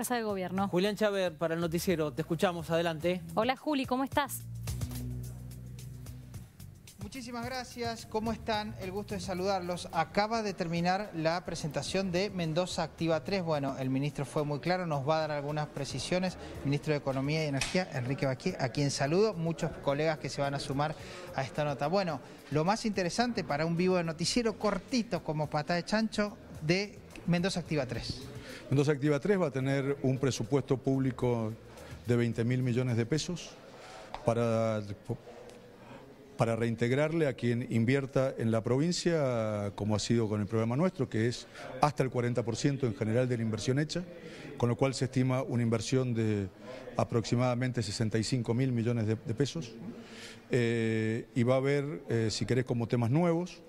Casa de Gobierno. Julián Chávez para el noticiero, te escuchamos, adelante. Hola Juli, ¿cómo estás? Muchísimas gracias, ¿cómo están? El gusto de saludarlos. Acaba de terminar la presentación de Mendoza Activa 3. Bueno, el ministro fue muy claro, nos va a dar algunas precisiones. ministro de Economía y Energía, Enrique Baquí, a quien saludo. Muchos colegas que se van a sumar a esta nota. Bueno, lo más interesante para un vivo de noticiero cortito como pata de chancho de Mendoza Activa 3. Mendoza Activa 3 va a tener un presupuesto público de 20 mil millones de pesos para, para reintegrarle a quien invierta en la provincia, como ha sido con el programa nuestro, que es hasta el 40% en general de la inversión hecha, con lo cual se estima una inversión de aproximadamente 65 mil millones de, pesos. Eh, y va a haber, eh, si querés, como temas nuevos,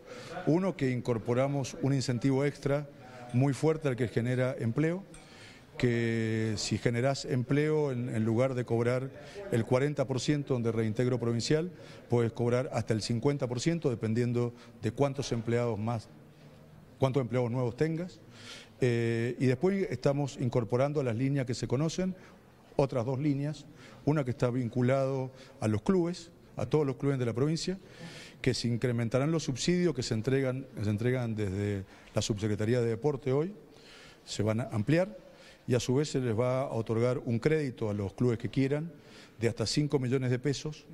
uno que incorporamos un incentivo extra muy fuerte al que genera empleo que si generás empleo, en, lugar de cobrar el 40% de reintegro provincial, puedes cobrar hasta el 50%, dependiendo de cuántos empleados más, cuántos empleados nuevos tengas. Eh, y después estamos incorporando las líneas que se conocen, otras dos líneas, una que está vinculado a los clubes, a todos los clubes de la provincia, que se incrementarán los subsidios que se entregan, se entregan desde la Subsecretaría de Deporte hoy, se van a ampliar y a su vez se les va a otorgar un crédito a los clubes que quieran de hasta 5 millones de pesos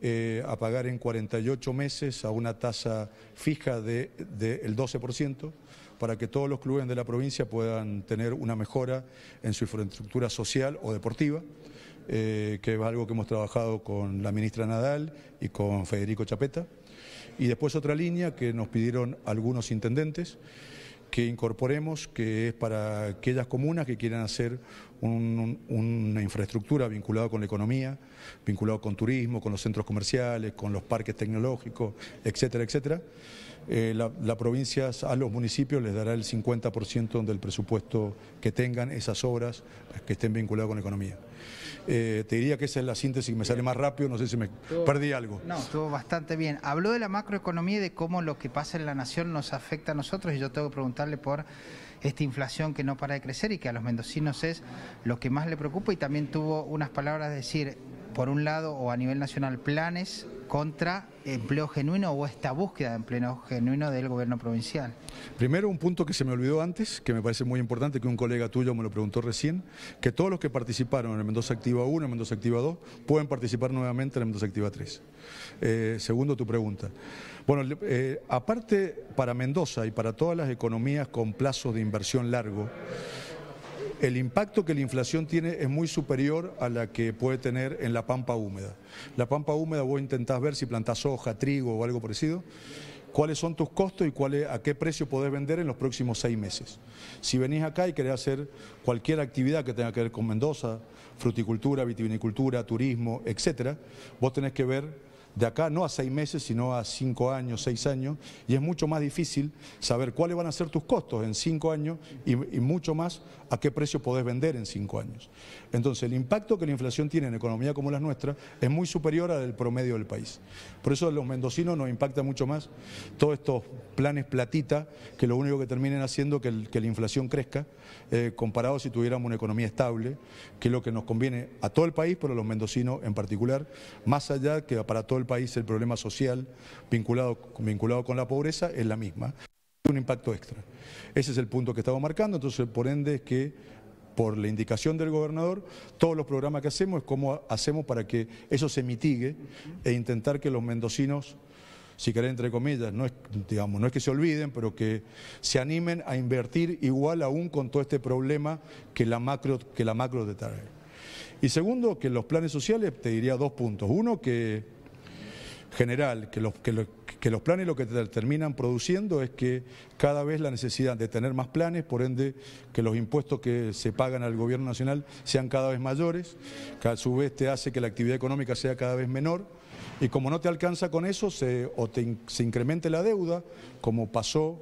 eh, a pagar en 48 meses a una tasa fija del de, el 12% para que todos los clubes de la provincia puedan tener una mejora en su infraestructura social o deportiva, eh, que es algo que hemos trabajado con la ministra Nadal y con Federico Chapeta y después otra línea que nos pidieron algunos intendentes que incorporemos, que es para aquellas comunas que quieran hacer una infraestructura vinculada con la economía, vinculada con turismo, con los centros comerciales, con los parques tecnológicos, etcétera, etcétera. Eh, la, provincia a los municipios les dará el 50% del presupuesto que tengan esas obras que estén vinculadas con la economía. Eh, te diría que esa es la síntesis, me sale más rápido, no sé si me perdí algo. No, estuvo bastante bien. Habló de la macroeconomía y de cómo lo que pasa en la nación nos afecta a nosotros y yo tengo que preguntarle por esta inflación que no para de crecer y que a los mendocinos es lo que más le preocupa y también tuvo unas palabras de decir, por un lado, o a nivel nacional, planes contra empleo genuino o esta búsqueda de empleo genuino del gobierno provincial? Primero, un punto que se me olvidó antes, que me parece muy importante, que un colega tuyo me lo preguntó recién, que todos los que participaron en el Mendoza Activa 1, en Mendoza Activa 2, pueden participar nuevamente en el Mendoza Activa 3. Eh, segundo, tu pregunta. Bueno, eh, aparte, para Mendoza y para todas las economías con plazos de inversión largo, el impacto que la inflación tiene es muy superior a la que puede tener en la pampa húmeda. La pampa húmeda vos intentás ver si plantás soja, trigo o algo parecido, cuáles son tus costos y cuál a qué precio podés vender en los próximos seis meses. Si venís acá y querés hacer cualquier actividad que tenga que ver con Mendoza, fruticultura, vitivinicultura, turismo, etcétera, vos tenés que ver de acá no a seis meses, sino a cinco años, seis años, y es mucho más difícil saber cuáles van a ser tus costos en cinco años y, mucho más a qué precio podés vender en cinco años. Entonces, el impacto que la inflación tiene en economía como la nuestra... es muy superior al del promedio del país. Por eso los mendocinos nos impacta mucho más todos estos planes platita que lo único que terminen haciendo que, que la inflación crezca, eh, comparado si tuviéramos una economía estable, que es lo que nos conviene a todo el país, pero a los mendocinos en particular, más allá que para todo el país, el problema social vinculado, vinculado con la pobreza es la misma. Un impacto extra. Ese es el punto que estamos marcando, entonces por ende es que por la indicación del gobernador, todos los programas que hacemos es cómo hacemos para que eso se mitigue e intentar que los mendocinos, si querés entre comillas, no es, digamos, no es que se olviden, pero que se animen a invertir igual aún con todo este problema que la macro, que la macro Y segundo, que los planes sociales, te diría dos puntos. Uno, que general, que los, que, los que los planes lo que terminan produciendo es que cada vez la necesidad de tener más planes, por ende que los impuestos que se pagan al gobierno nacional sean cada vez mayores, que a su vez te hace que la actividad económica sea cada vez menor, y como no te alcanza con eso, se, o se incremente la deuda, como pasó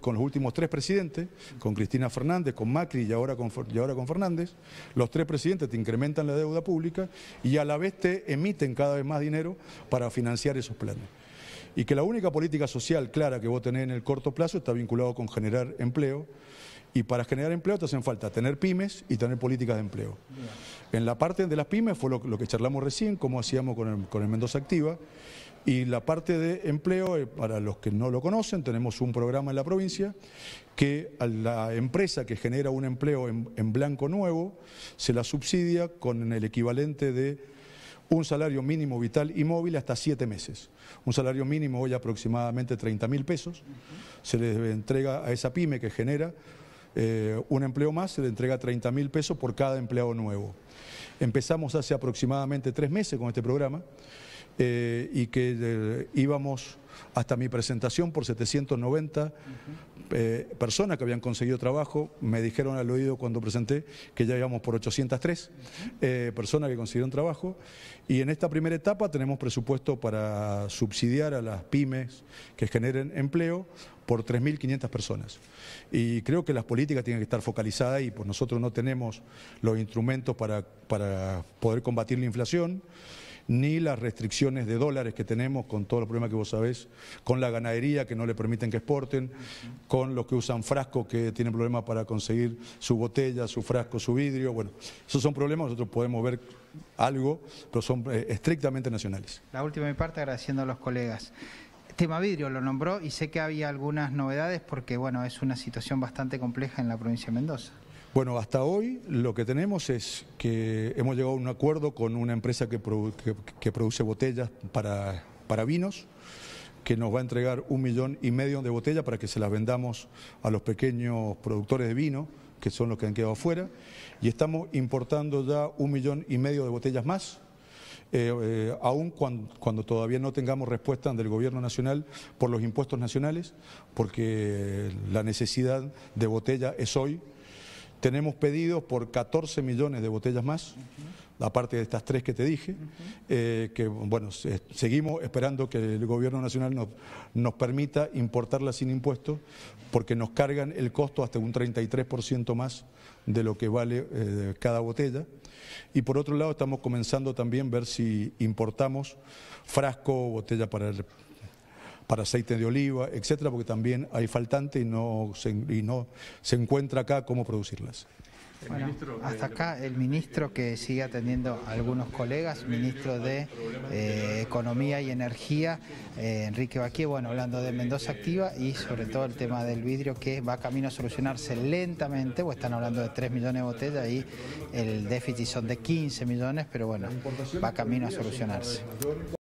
con los últimos tres presidentes, con Cristina Fernández, con Macri y ahora con, ahora con Fernández, los tres presidentes te incrementan la deuda pública y a la vez te emiten cada vez más dinero para financiar esos planes y que la única política social clara que vos tenés en el corto plazo está vinculado con generar empleo. Y para generar empleo te hacen falta tener pymes y tener políticas de empleo. En la parte de las pymes fue lo, que charlamos recién, como hacíamos con con el Mendoza Activa. Y la parte de empleo, eh, para los que no lo conocen, tenemos un programa en la provincia que a la empresa que genera un empleo en, blanco nuevo se la subsidia con el equivalente de un salario mínimo vital y móvil hasta siete meses. Un salario mínimo hoy aproximadamente 30 mil pesos. Se le entrega a esa pyme que genera eh, un empleo más, se le entrega 30 mil pesos por cada empleado nuevo. Empezamos hace aproximadamente tres meses con este programa. Eh, y que eh, íbamos hasta mi presentación por 790 eh, personas que habían conseguido trabajo. Me dijeron al oído cuando presenté que ya íbamos por 803 personas que consiguieron trabajo. Y en esta primera etapa tenemos presupuesto para subsidiar a las pymes que generen empleo por 3.500 personas. Y creo que las políticas tienen que estar focalizadas y pues nosotros no tenemos los instrumentos para, para poder combatir la inflación ni las restricciones de dólares que tenemos con todo el problema que vos sabés, con la ganadería que no le permiten que exporten, con los que usan frascos que tienen problemas para conseguir su botella, su frasco, su vidrio. Bueno, esos son problemas, nosotros podemos ver algo, pero son eh, estrictamente nacionales. La última mi parte agradeciendo a los colegas. Tema vidrio lo nombró y sé que había algunas novedades porque bueno, es una situación bastante compleja en la provincia de Mendoza. Bueno, hasta hoy lo que tenemos es que hemos llegado a un acuerdo con una empresa que, produce botellas para, para vinos que nos va a entregar un millón y medio de botellas para que se las vendamos a los pequeños productores de vino, que son los que han quedado afuera, y estamos importando ya un millón y medio de botellas más, eh, eh, aún cuando, cuando, todavía no tengamos respuesta del Gobierno Nacional por los impuestos nacionales, porque la necesidad de botella es hoy tenemos pedidos por 14 millones de botellas más, aparte de estas tres que te dije, eh, que bueno, seguimos esperando que el gobierno nacional nos, permita importarlas sin impuestos, porque nos cargan el costo hasta un 33% más de lo que vale eh, cada botella. Y por otro lado, estamos comenzando también a ver si importamos frasco, o botella para el para aceite de oliva, etcétera, porque también hay faltante y no se, y no se encuentra acá cómo producirlas. hasta acá el ministro que sigue atendiendo a algunos colegas, ministro de eh, Economía y Energía, eh, Enrique Baquier, bueno, hablando de Mendoza Activa y sobre todo el tema del vidrio que va camino a solucionarse lentamente, o pues están hablando de 3 millones de botellas y el déficit son de 15 millones, pero bueno, va camino a solucionarse.